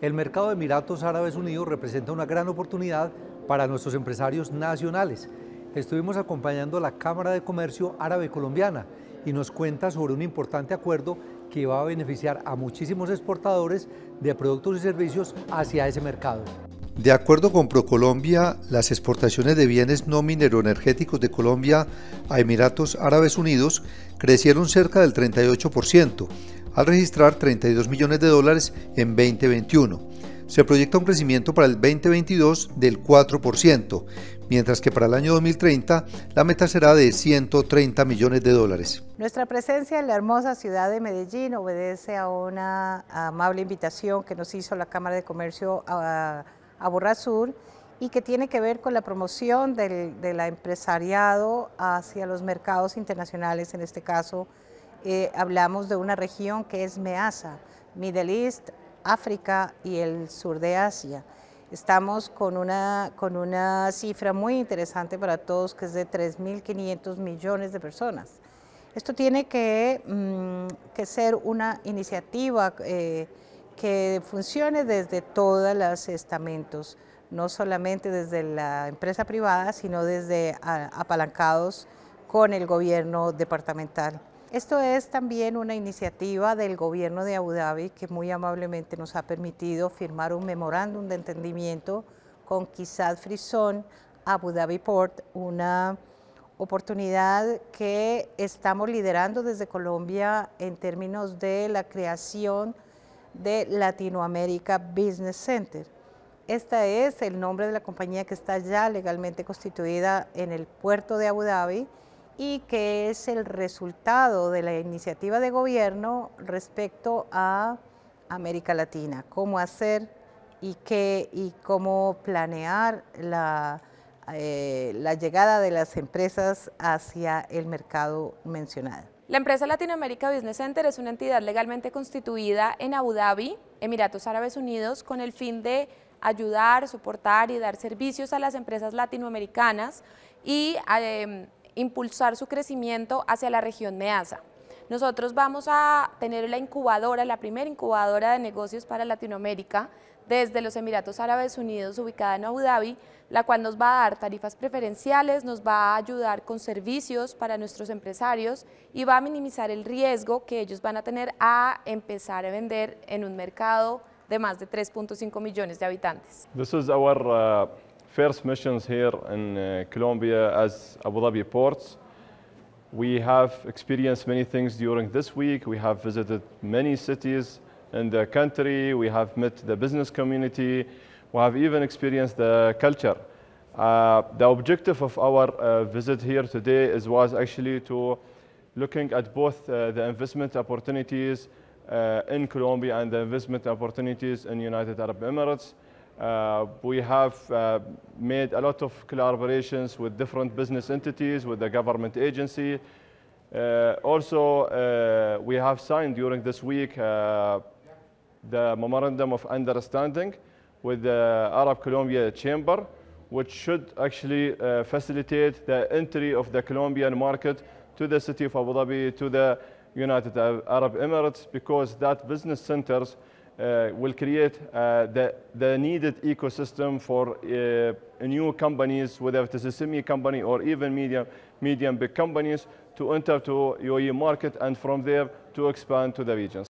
El mercado de Emiratos Árabes Unidos representa una gran oportunidad para nuestros empresarios nacionales. Estuvimos acompañando a la Cámara de Comercio Árabe Colombiana y nos cuenta sobre un importante acuerdo que va a beneficiar a muchísimos exportadores de productos y servicios hacia ese mercado. De acuerdo con Procolombia, las exportaciones de bienes no mineroenergéticos de Colombia a Emiratos Árabes Unidos crecieron cerca del 38%, al registrar 32 millones de dólares en 2021. Se proyecta un crecimiento para el 2022 del 4%, mientras que para el año 2030 la meta será de 130 millones de dólares. Nuestra presencia en la hermosa ciudad de Medellín obedece a una amable invitación que nos hizo la Cámara de Comercio a, Borrasur y que tiene que ver con la promoción del empresariado hacia los mercados internacionales, en este caso eh, hablamos de una región que es MEASA, Middle East, África y el sur de Asia. Estamos con una, cifra muy interesante para todos, que es de 3.500 millones de personas. Esto tiene que, mm, ser una iniciativa eh, que funcione desde todos los estamentos, no solamente desde la empresa privada, sino desde apalancados con el gobierno departamental. Esto es también una iniciativa del gobierno de Abu Dhabi que muy amablemente nos ha permitido firmar un memorándum de entendimiento con Kizad Frison Abu Dhabi Port, una oportunidad que estamos liderando desde Colombia en términos de la creación de Latinoamérica Business Center. Este es el nombre de la compañía que está ya legalmente constituida en el puerto de Abu Dhabi y que es el resultado de la iniciativa de gobierno respecto a América Latina, cómo hacer y, qué, y cómo planear la, eh, la llegada de las empresas hacia el mercado mencionado. La empresa Latinoamérica Business Center es una entidad legalmente constituida en Abu Dhabi, Emiratos Árabes Unidos, con el fin de ayudar, soportar y dar servicios a las empresas latinoamericanas y eh, impulsar su crecimiento hacia la región MEASA. Nosotros vamos a tener la incubadora, la primera incubadora de negocios para Latinoamérica desde los Emiratos Árabes Unidos ubicada en Abu Dhabi, la cual nos va a dar tarifas preferenciales, nos va a ayudar con servicios para nuestros empresarios y va a minimizar el riesgo que ellos van a tener a empezar a vender en un mercado de más de 3.5 millones de habitantes. This uh, first missions here in uh, Colombia as Abu Dhabi ports. We have experienced many things during this week. We have visited many cities in the country. We have met the business community. We have even experienced the culture. Uh, the objective of our uh, visit here today is, was actually to looking at both uh, the investment opportunities uh, in Colombia and the investment opportunities in United Arab Emirates. Uh, we have uh, made a lot of collaborations with different business entities, with the government agency. Uh, also, uh, we have signed during this week uh, the Memorandum of Understanding with the Arab Colombia Chamber, which should actually uh, facilitate the entry of the Colombian market to the city of Abu Dhabi, to the United Arab Emirates, because that business centers uh, will create uh, the, the needed ecosystem for uh, new companies, whether it is a semi company or even medium, medium big companies to enter to UAE market and from there to expand to the regions.